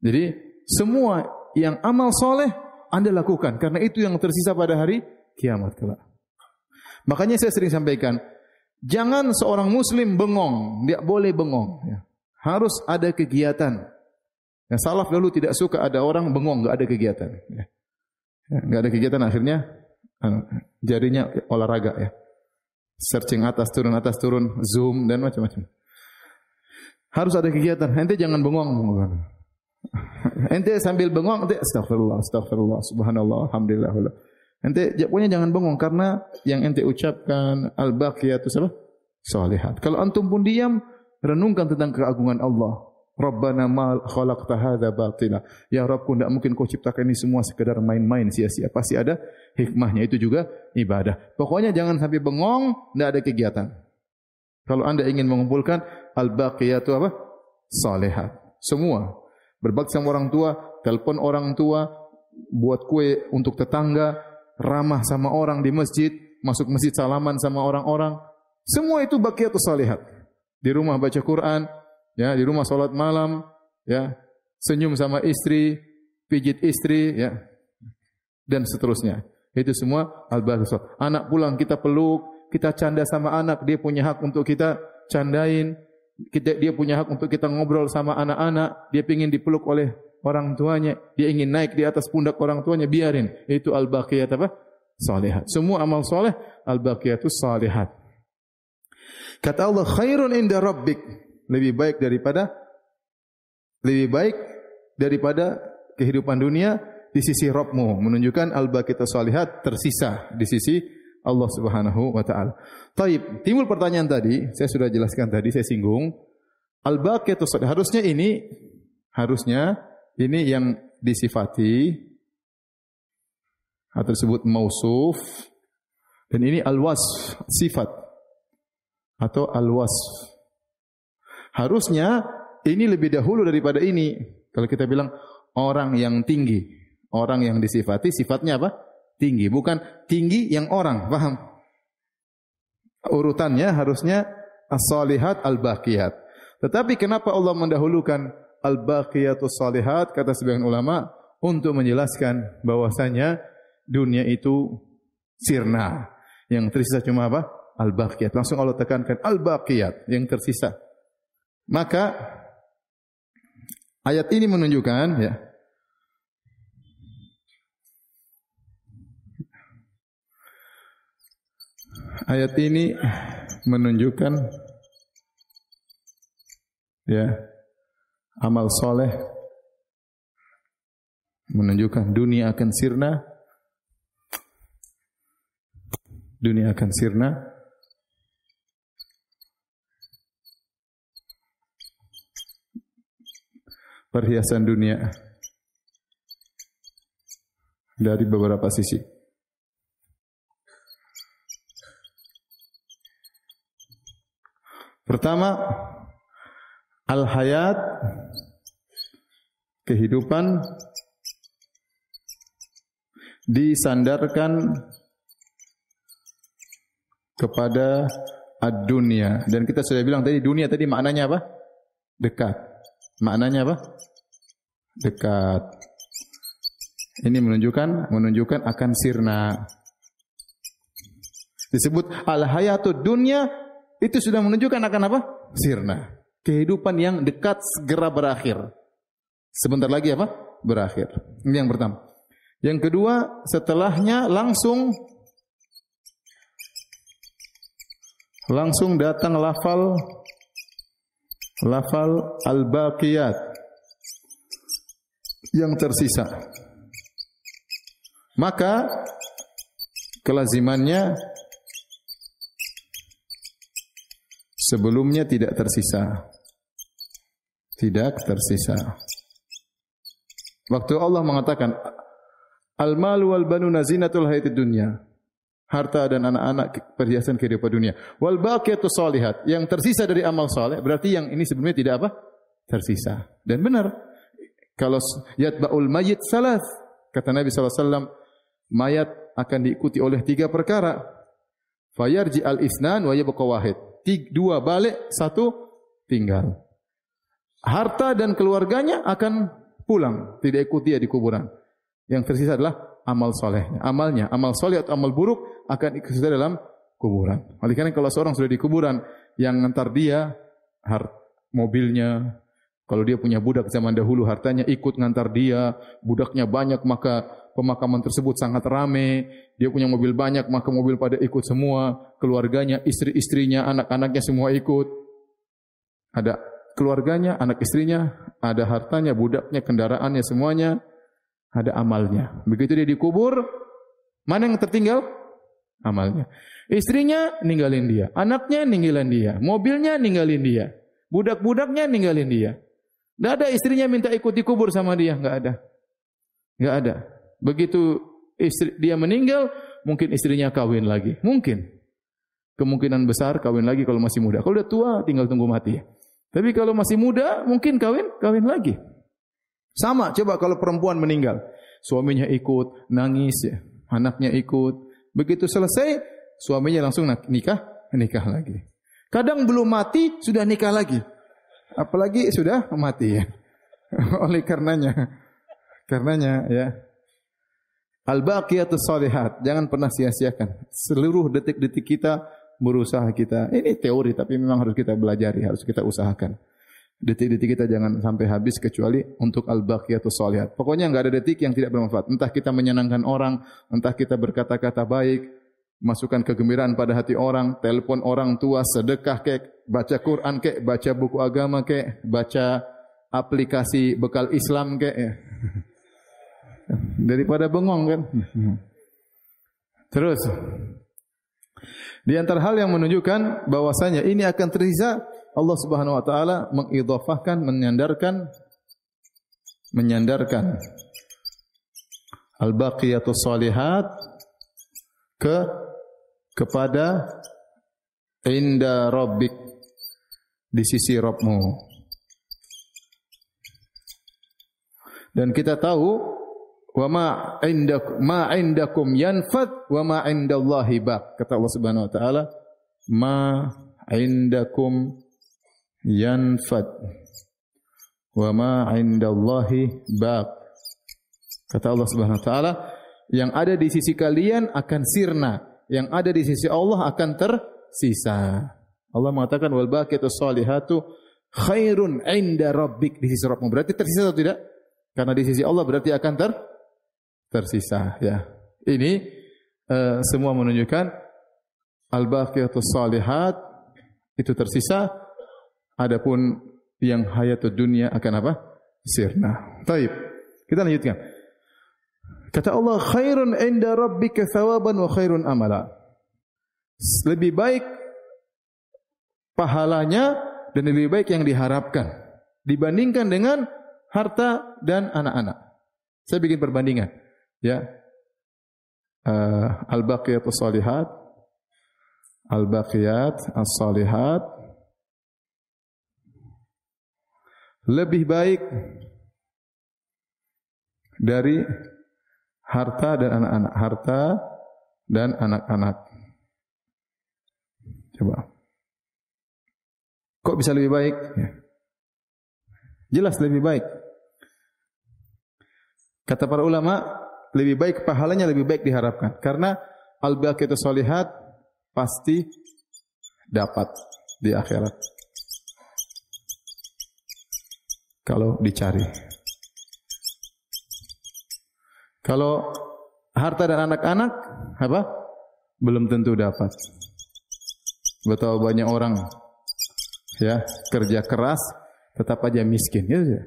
Jadi semua yang amal soleh anda lakukan karena itu yang tersisa pada hari kiamat kelak. Makanya saya sering sampaikan, jangan seorang muslim bengong, tidak boleh bengong. Ya. Harus ada kegiatan. Ya, salaf dulu tidak suka ada orang bengong, nggak ada kegiatan. Ya. Nggak ada kegiatan akhirnya anu, jarinya olahraga ya searching atas turun atas turun, zoom dan macam-macam. Harus ada kegiatan. Ente jangan bengong. Ente sambil bengong, ente astagfirullah, astagfirullah, subhanallah, alhamdulillah. Ente pokoknya jangan bengong karena yang ente ucapkan al-baqiyatu salah Salihat. Kalau antum pun diam, renungkan tentang keagungan Allah. Rabbana ma khalaqta hadza batila. Ya Rabbku, tidak mungkin kau ciptakan ini semua sekedar main-main sia-sia. Pasti ada hikmahnya. Itu juga ibadah. Pokoknya jangan sampai bengong, tidak ada kegiatan. Kalau Anda ingin mengumpulkan al-baqiyatu apa? Salehat. Semua. Berbakti sama orang tua, telepon orang tua, buat kue untuk tetangga, ramah sama orang di masjid, masuk masjid salaman sama orang-orang. Semua itu baqiyatu salehat. Di rumah baca Quran, ya di rumah sholat malam, ya senyum sama istri, pijit istri, ya dan seterusnya. Itu semua al-baghis. Anak pulang kita peluk, kita canda sama anak, dia punya hak untuk kita candain. Kita, dia punya hak untuk kita ngobrol sama anak-anak, dia ingin dipeluk oleh orang tuanya, dia ingin naik di atas pundak orang tuanya, biarin. Itu al-baqiyat apa? Salihat. Semua amal soleh, al-baqiyatus salihat. Kata Allah, khairun inda rabbik lebih baik daripada lebih baik daripada kehidupan dunia di sisi Robmu menunjukkan al kita salihat tersisa di sisi Allah Subhanahu wa taala. Taib, timbul pertanyaan tadi, saya sudah jelaskan tadi, saya singgung. alba kita salihat harusnya ini harusnya ini yang disifati atau disebut mausuf dan ini alwas sifat atau al Harusnya ini lebih dahulu daripada ini. Kalau kita bilang orang yang tinggi, orang yang disifati sifatnya apa? Tinggi, bukan tinggi yang orang, paham? Urutannya harusnya as salihat al-baqiyat. Tetapi kenapa Allah mendahulukan al-baqiyatus salihat kata sebagian ulama untuk menjelaskan bahwasanya dunia itu sirna. Yang tersisa cuma apa? Al-baqiyat. Langsung Allah tekankan al-baqiyat yang tersisa. Maka ayat ini menunjukkan ya Ayat ini menunjukkan ya amal soleh menunjukkan dunia akan sirna dunia akan sirna perhiasan dunia dari beberapa sisi. Pertama, al-hayat kehidupan disandarkan kepada ad-dunia dan kita sudah bilang tadi dunia tadi maknanya apa? dekat. Maknanya apa? Dekat. Ini menunjukkan menunjukkan akan sirna. Disebut al-hayatud dunia itu sudah menunjukkan akan apa? Sirna. Kehidupan yang dekat segera berakhir. Sebentar lagi apa? Berakhir. Ini yang pertama. Yang kedua, setelahnya langsung langsung datang lafal lafal al-baqiyat yang tersisa. Maka kelazimannya sebelumnya tidak tersisa. Tidak tersisa. Waktu Allah mengatakan al-malu wal banuna zinatul hayatid dunya harta dan anak-anak perhiasan kehidupan dunia. Wal baqiyatu shalihat, yang tersisa dari amal saleh berarti yang ini sebelumnya tidak apa? tersisa. Dan benar. Kalau yatba'ul mayyit salas, kata Nabi SAW, mayat akan diikuti oleh tiga perkara. Fayarji al-isnan wa yabqa wahid. Dua balik, satu tinggal. Harta dan keluarganya akan pulang, tidak ikuti dia di kuburan. Yang tersisa adalah amal solehnya, amalnya, amal soleh atau amal buruk akan ikut sudah dalam kuburan. Oleh karena kalau seorang sudah di kuburan, yang ngantar dia hart, mobilnya, kalau dia punya budak zaman dahulu hartanya ikut ngantar dia, budaknya banyak maka pemakaman tersebut sangat rame, dia punya mobil banyak maka mobil pada ikut semua, keluarganya, istri-istrinya, anak-anaknya semua ikut. Ada keluarganya, anak istrinya, ada hartanya, budaknya, kendaraannya semuanya ada amalnya. Begitu dia dikubur, mana yang tertinggal? Amalnya. Istrinya ninggalin dia, anaknya ninggalin dia, mobilnya ninggalin dia, budak-budaknya ninggalin dia. Tidak ada istrinya minta ikut dikubur sama dia, nggak ada. nggak ada. Begitu istri dia meninggal, mungkin istrinya kawin lagi. Mungkin. Kemungkinan besar kawin lagi kalau masih muda. Kalau udah tua tinggal tunggu mati. Tapi kalau masih muda mungkin kawin, kawin lagi. Sama, coba kalau perempuan meninggal, suaminya ikut nangis ya, anaknya ikut. Begitu selesai, suaminya langsung nikah, nikah lagi. Kadang belum mati sudah nikah lagi. Apalagi sudah mati ya. Oleh karenanya karenanya ya Al-baqiyatus salihat, jangan pernah sia-siakan. Seluruh detik-detik kita berusaha kita. Ini teori tapi memang harus kita belajar harus kita usahakan. Detik-detik kita jangan sampai habis kecuali untuk al-baqiyatus sholihat. Pokoknya enggak ada detik yang tidak bermanfaat. Entah kita menyenangkan orang, entah kita berkata-kata baik, masukkan kegembiraan pada hati orang, telepon orang tua, sedekah kek, baca Quran kek, baca buku agama kek, baca aplikasi bekal Islam kek. Daripada bengong kan. Terus di antara hal yang menunjukkan bahwasanya ini akan tersisa Allah Subhanahu wa taala mengidhafahkan menyandarkan menyandarkan al-baqiyatus salihat ke kepada inda rabbik di sisi Rabbmu. Dan kita tahu wa ma indak ma indakum yanfad wa ma indallahi baq kata Allah Subhanahu wa taala ma indakum yanfad yanfad wa ma indallahi bab. Kata Allah Subhanahu wa taala, yang ada di sisi kalian akan sirna, yang ada di sisi Allah akan tersisa. Allah mengatakan wal baqiyatu solihatu khairun inda rabbik di sisi Rabbmu. Berarti tersisa atau tidak? Karena di sisi Allah berarti akan ter tersisa ya. Ini uh, semua menunjukkan al baqiyatu solihat itu tersisa Adapun yang hayat dunia akan apa? Sirna. Taib. Kita lanjutkan. Kata Allah, khairun inda rabbika thawaban wa khairun amala. Lebih baik pahalanya dan lebih baik yang diharapkan dibandingkan dengan harta dan anak-anak. Saya bikin perbandingan, ya. Uh, Al-Baqiyat as-Salihat. Al-Baqiyat as-Salihat. lebih baik dari harta dan anak-anak, harta dan anak-anak. Coba. Kok bisa lebih baik? Ya. Jelas lebih baik. Kata para ulama, lebih baik pahalanya lebih baik diharapkan karena al-baqiyatu solihat pasti dapat di akhirat. kalau dicari. Kalau harta dan anak-anak apa? Belum tentu dapat. Betapa banyak orang ya kerja keras tetap aja miskin gitu ya.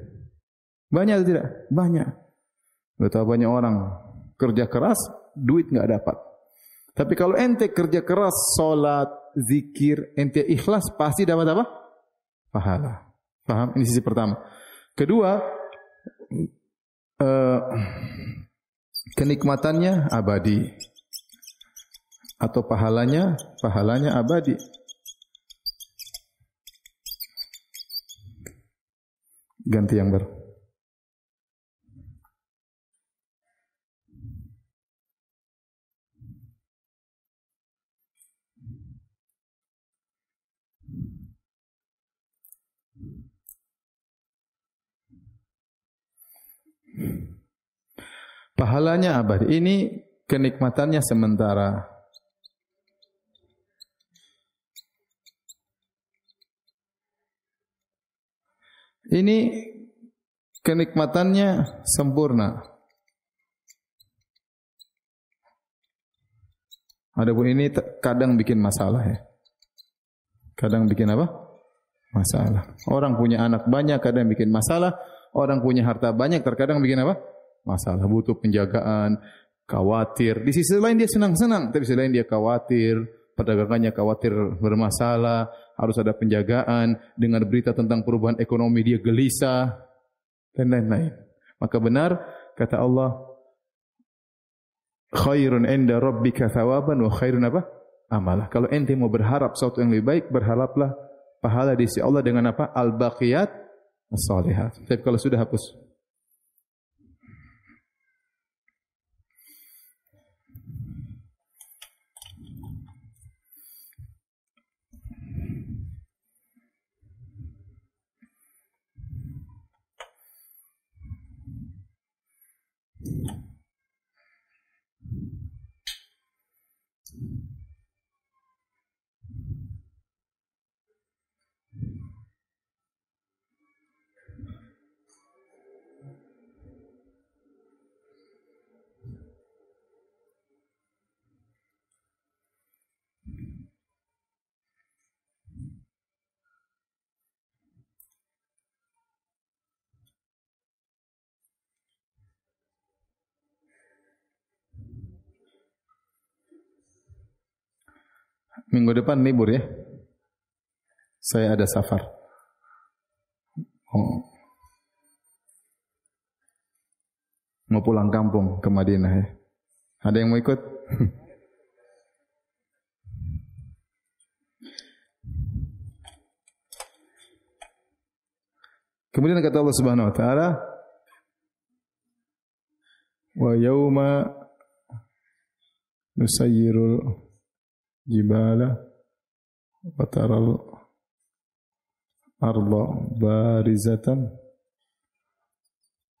Banyak atau tidak? Banyak. Betapa banyak orang kerja keras duit nggak dapat. Tapi kalau ente kerja keras, solat, zikir, ente ikhlas pasti dapat apa? Pahala. Paham? Ini sisi pertama. Kedua, uh, kenikmatannya abadi atau pahalanya pahalanya abadi. Ganti yang baru. pahalanya abadi. Ini kenikmatannya sementara. Ini kenikmatannya sempurna. Adapun ini kadang bikin masalah ya. Kadang bikin apa? Masalah. Orang punya anak banyak kadang bikin masalah. Orang punya harta banyak terkadang bikin apa? masalah, butuh penjagaan, khawatir. Di sisi lain dia senang-senang, tapi di sisi lain dia khawatir, perdagangannya khawatir bermasalah, harus ada penjagaan, dengan berita tentang perubahan ekonomi dia gelisah, dan lain-lain. Maka benar, kata Allah, khairun inda rabbika thawaban wa khairun apa? Amalah. Kalau ente mau berharap sesuatu yang lebih baik, berharaplah pahala di sisi Allah dengan apa? Al-baqiyat as-salihat. Tapi kalau sudah hapus. Minggu depan libur ya. Saya ada safar. Oh. Mau pulang kampung ke Madinah ya. Ada yang mau ikut? Kemudian kata Allah Subhanahu wa taala, "Wa yauma nusayyirul jibala wataral taral arda barizatan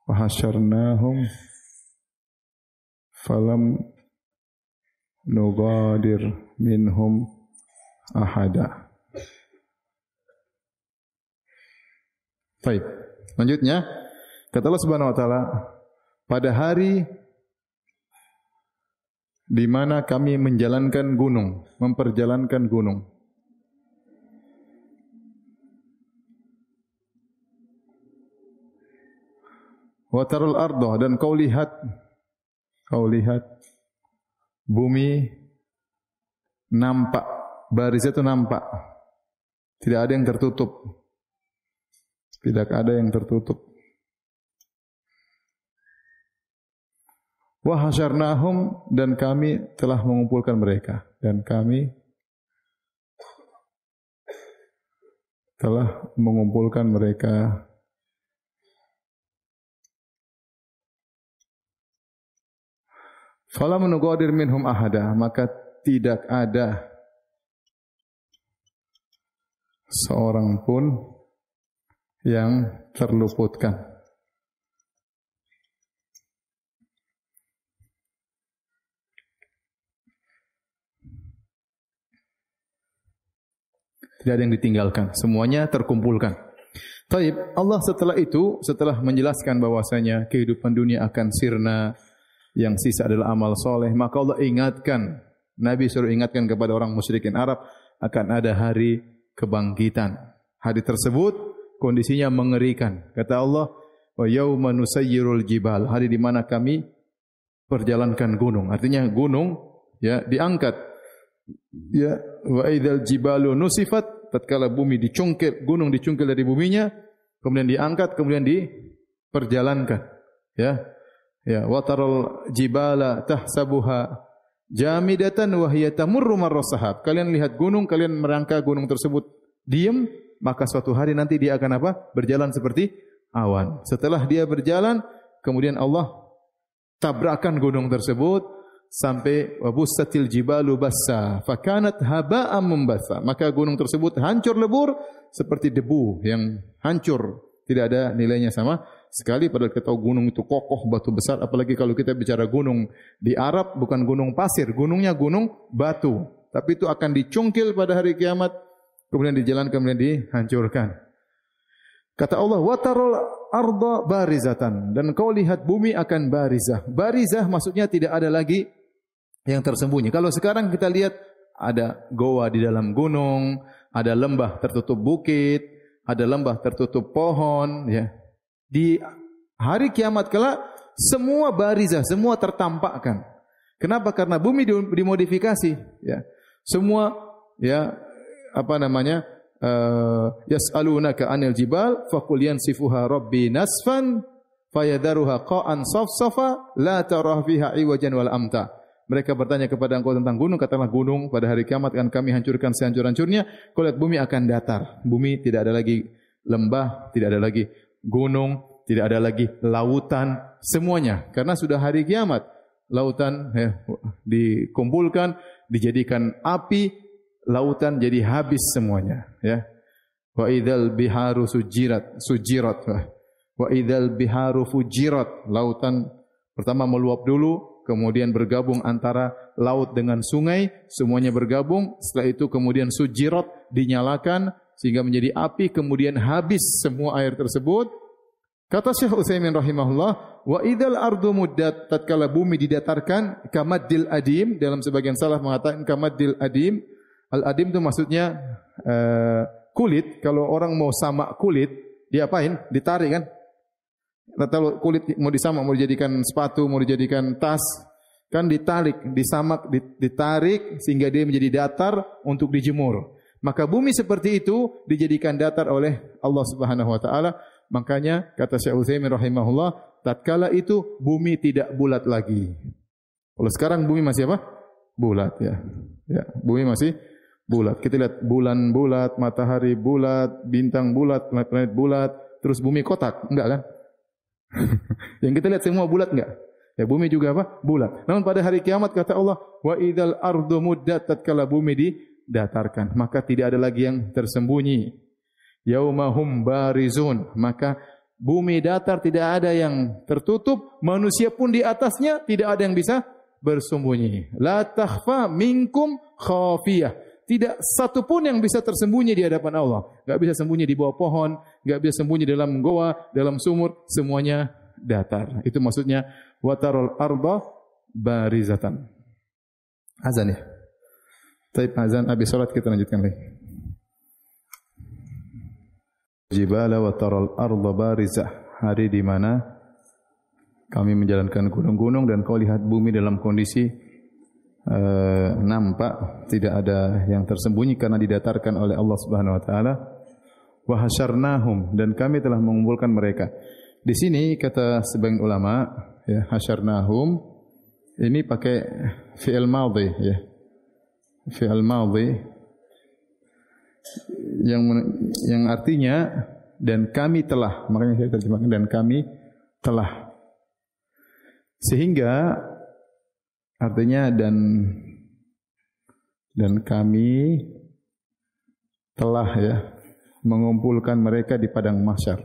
wahasyarnahum falam nugadir minhum ahada. Baik, lanjutnya kata Allah Subhanahu wa taala pada hari di mana kami menjalankan gunung, memperjalankan gunung. Watarul ardo dan kau lihat, kau lihat bumi nampak, barisnya itu nampak. Tidak ada yang tertutup. Tidak ada yang tertutup. Wa dan kami telah mengumpulkan mereka dan kami telah mengumpulkan mereka Fala nuqadir minhum ahada, maka tidak ada seorang pun yang terluputkan. Tidak ada yang ditinggalkan. Semuanya terkumpulkan. Taib, Allah setelah itu, setelah menjelaskan bahwasanya kehidupan dunia akan sirna, yang sisa adalah amal soleh, maka Allah ingatkan, Nabi suruh ingatkan kepada orang musyrikin Arab, akan ada hari kebangkitan. Hari tersebut kondisinya mengerikan. Kata Allah, wa yauma nusayyirul jibal, hari di mana kami perjalankan gunung. Artinya gunung ya diangkat. Ya wa idzal jibalu nusifat tatkala bumi dicungkil, gunung dicungkil dari buminya, kemudian diangkat, kemudian diperjalankan. Ya. Ya, wa taral jibala tahsabuha jamidatan wa hiya tamurru marrasahab. Kalian lihat gunung, kalian merangka gunung tersebut diam, maka suatu hari nanti dia akan apa? Berjalan seperti awan. Setelah dia berjalan, kemudian Allah tabrakan gunung tersebut, sampai wabussatil jibalu bassa fakanat haba'am mumbatha maka gunung tersebut hancur lebur seperti debu yang hancur tidak ada nilainya sama sekali padahal kita tahu gunung itu kokoh batu besar apalagi kalau kita bicara gunung di Arab bukan gunung pasir gunungnya gunung batu tapi itu akan dicungkil pada hari kiamat kemudian dijalan kemudian dihancurkan kata Allah watarol arda barizatan dan kau lihat bumi akan barizah. Barizah maksudnya tidak ada lagi yang tersembunyi. Kalau sekarang kita lihat ada goa di dalam gunung, ada lembah tertutup bukit, ada lembah tertutup pohon, ya. Di hari kiamat kelak semua barizah, semua tertampakkan. Kenapa? Karena bumi dimodifikasi, ya. Semua ya apa namanya? Uh, yas'alunaka anil jibal faqul yansifuha rabbi nasfan fayadharuha qa'an safsafa la tarah fiha iwajan wal amta. Mereka bertanya kepada engkau tentang gunung, katalah gunung pada hari kiamat akan kami hancurkan sehancur-hancurnya. Kau lihat bumi akan datar. Bumi tidak ada lagi lembah, tidak ada lagi gunung, tidak ada lagi lautan, semuanya. Karena sudah hari kiamat. Lautan eh, dikumpulkan, dijadikan api, lautan jadi habis semuanya. Ya. Wa idal biharu sujirat, sujirat. Wa idal biharu fujirat. Lautan pertama meluap dulu, kemudian bergabung antara laut dengan sungai, semuanya bergabung, setelah itu kemudian sujirot dinyalakan sehingga menjadi api, kemudian habis semua air tersebut. Kata Syekh Utsaimin rahimahullah, wa idal ardu muddat tatkala bumi didatarkan kamaddil adim dalam sebagian salah mengatakan kamaddil adim. Al adim itu maksudnya uh, kulit, kalau orang mau sama kulit, diapain? Ditarik kan? Kalau kulit mau disamak, mau dijadikan sepatu, mau dijadikan tas, kan ditarik, disamak, ditarik sehingga dia menjadi datar untuk dijemur. Maka bumi seperti itu dijadikan datar oleh Allah Subhanahu wa taala. Makanya kata Syekh Utsaimin rahimahullah, tatkala itu bumi tidak bulat lagi. Kalau sekarang bumi masih apa? Bulat ya. Ya, bumi masih bulat. Kita lihat bulan bulat, matahari bulat, bintang bulat, planet-planet bulat, terus bumi kotak, enggak kan? yang kita lihat semua bulat enggak? Ya bumi juga apa? Bulat. Namun pada hari kiamat kata Allah, wa idal ardu muddat tatkala bumi didatarkan, maka tidak ada lagi yang tersembunyi. Yaumahum barizun, maka bumi datar tidak ada yang tertutup, manusia pun di atasnya tidak ada yang bisa bersembunyi. La takhfa minkum khafiyah. Tidak satu pun yang bisa tersembunyi di hadapan Allah. Enggak bisa sembunyi di bawah pohon, nggak bisa sembunyi dalam goa, dalam sumur, semuanya datar. Itu maksudnya watarul arba barizatan. Azan ya. Tapi azan habis salat kita lanjutkan lagi. Jibala wa arba arda barizah. Hari di mana kami menjalankan gunung-gunung dan kau lihat bumi dalam kondisi e, nampak tidak ada yang tersembunyi karena didatarkan oleh Allah Subhanahu wa taala wa dan kami telah mengumpulkan mereka. Di sini kata sebagian ulama ya hasyarnahum ini pakai fi'il madhi ya. Fi'il madhi yang yang artinya dan kami telah makanya saya terjemahkan dan kami telah sehingga artinya dan dan kami telah ya mengumpulkan mereka di padang mahsyar.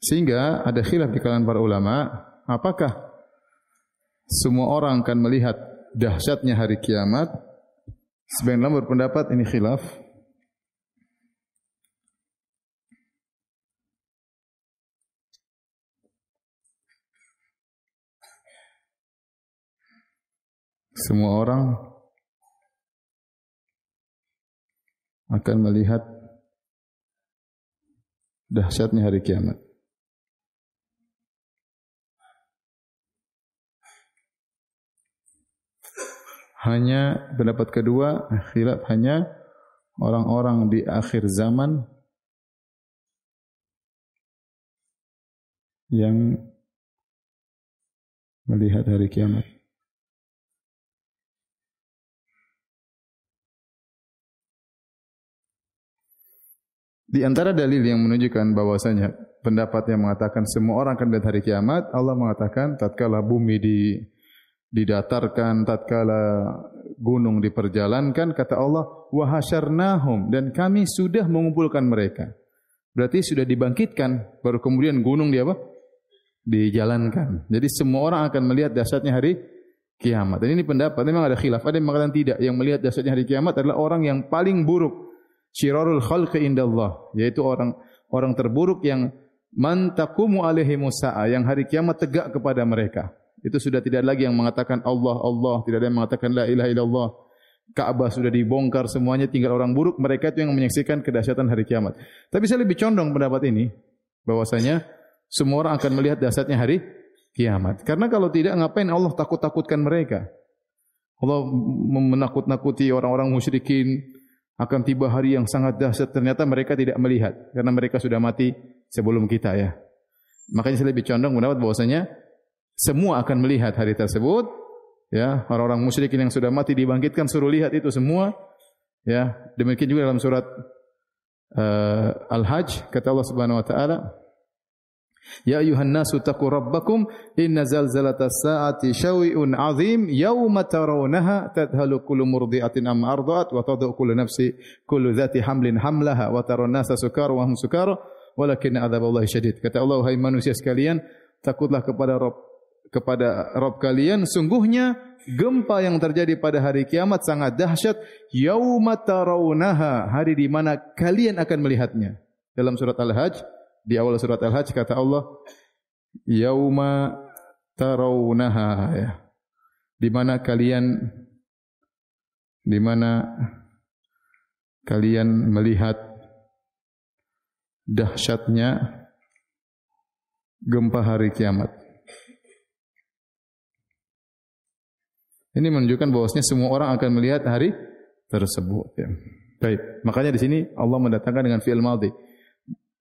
Sehingga ada khilaf di kalangan para ulama, apakah semua orang akan melihat dahsyatnya hari kiamat? Sebagian ulama berpendapat ini khilaf. Semua orang akan melihat dahsyatnya hari kiamat. Hanya pendapat kedua khilaf hanya orang-orang di akhir zaman yang melihat hari kiamat. Di antara dalil yang menunjukkan bahwasanya pendapat yang mengatakan semua orang akan melihat hari kiamat, Allah mengatakan tatkala bumi di didatarkan, tatkala gunung diperjalankan, kata Allah, wahasyarnahum, dan kami sudah mengumpulkan mereka. Berarti sudah dibangkitkan, baru kemudian gunung di apa? Dijalankan. Jadi semua orang akan melihat dasarnya hari kiamat. Dan ini pendapat, memang ada khilaf. Ada yang mengatakan tidak. Yang melihat dasarnya hari kiamat adalah orang yang paling buruk syirarul khalqi indallah yaitu orang orang terburuk yang man takumu alaihi musaa yang hari kiamat tegak kepada mereka itu sudah tidak lagi yang mengatakan Allah Allah tidak ada yang mengatakan la ilaha illallah Ka'bah sudah dibongkar semuanya tinggal orang buruk mereka itu yang menyaksikan kedahsyatan hari kiamat tapi saya lebih condong pendapat ini bahwasanya semua orang akan melihat dahsyatnya hari kiamat karena kalau tidak ngapain Allah takut-takutkan mereka Allah menakut-nakuti orang-orang musyrikin akan tiba hari yang sangat dahsyat ternyata mereka tidak melihat karena mereka sudah mati sebelum kita ya. Makanya saya lebih condong mendapat bahwasanya semua akan melihat hari tersebut ya, orang-orang musyrikin yang sudah mati dibangkitkan suruh lihat itu semua ya. Demikian juga dalam surat uh, Al-Hajj kata Allah Subhanahu wa taala Ya ayuhan nasu taqu rabbakum inna zalzalatas saati syai'un azim yawma tarawunaha tadhalu kullu murdi'atin amma arda'at wa tad'u kullu nafsi kullu dhati hamlin hamlaha wa taran nasa sukara wa hum sukara walakin adzaballahi syadid. Kata Allah hai manusia sekalian, takutlah kepada Rabb kepada Rabb kalian sungguhnya gempa yang terjadi pada hari kiamat sangat dahsyat yawma tarawunaha hari di mana kalian akan melihatnya. Dalam surat Al-Hajj di awal surat Al-Hajj kata Allah yauma tarawnaha ya. Di mana kalian di mana kalian melihat dahsyatnya gempa hari kiamat. Ini menunjukkan bahwasanya semua orang akan melihat hari tersebut ya. Baik, makanya di sini Allah mendatangkan dengan fi'il madhi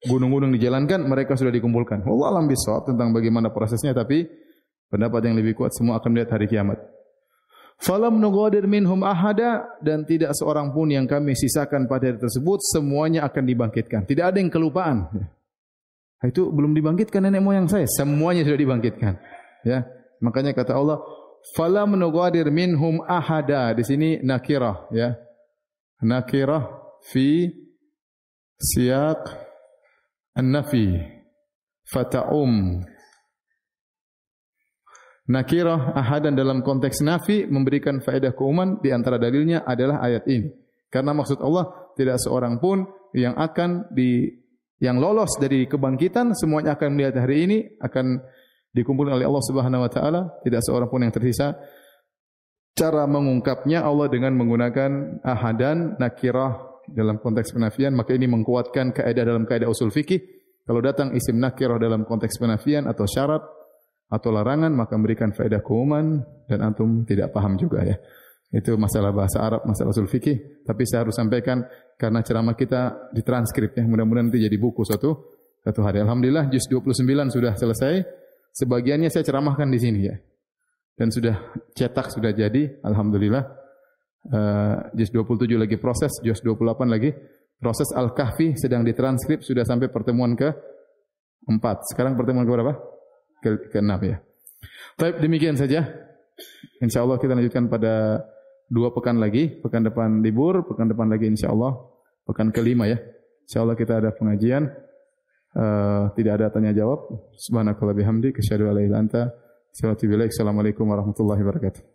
gunung-gunung dijalankan, mereka sudah dikumpulkan. Allah alam bisawab tentang bagaimana prosesnya, tapi pendapat yang lebih kuat semua akan melihat hari kiamat. Falam nugadir minhum ahada dan tidak seorang pun yang kami sisakan pada hari tersebut semuanya akan dibangkitkan. Tidak ada yang kelupaan. Ha, itu belum dibangkitkan nenek moyang saya. Semuanya sudah dibangkitkan. Ya. Makanya kata Allah, falam nugadir minhum ahada. Di sini nakirah. Ya. Nakirah fi siak النفي فتعم Nakirah ahadan dalam konteks nafi memberikan faedah keumuman di antara dalilnya adalah ayat ini. Karena maksud Allah tidak seorang pun yang akan di yang lolos dari kebangkitan semuanya akan melihat hari ini akan dikumpulkan oleh Allah Subhanahu wa taala, tidak seorang pun yang tersisa. Cara mengungkapnya Allah dengan menggunakan ahadan nakirah dalam konteks penafian, maka ini menguatkan kaidah dalam kaidah usul fikih. Kalau datang isim nakirah dalam konteks penafian atau syarat atau larangan, maka memberikan faedah keumuman dan antum tidak paham juga ya. Itu masalah bahasa Arab, masalah usul fikih. Tapi saya harus sampaikan karena ceramah kita ditranskrip ya. Mudah-mudahan nanti jadi buku suatu satu hari. Alhamdulillah juz 29 sudah selesai. Sebagiannya saya ceramahkan di sini ya. Dan sudah cetak sudah jadi, alhamdulillah. Eh, juz 27 lagi proses, juz 28 lagi proses Al-Kahfi sedang ditranskrip sudah sampai pertemuan ke 4. Sekarang pertemuan ke berapa? Ke, ke 6 ya. Baik, demikian saja. Insya Allah kita lanjutkan pada dua pekan lagi, pekan depan libur, pekan depan lagi Insya Allah pekan kelima ya. Insya Allah kita ada pengajian. Uh, tidak ada tanya jawab. Subhanakallah bihamdi. Kesyadu alaihi lanta. Assalamualaikum warahmatullahi wabarakatuh.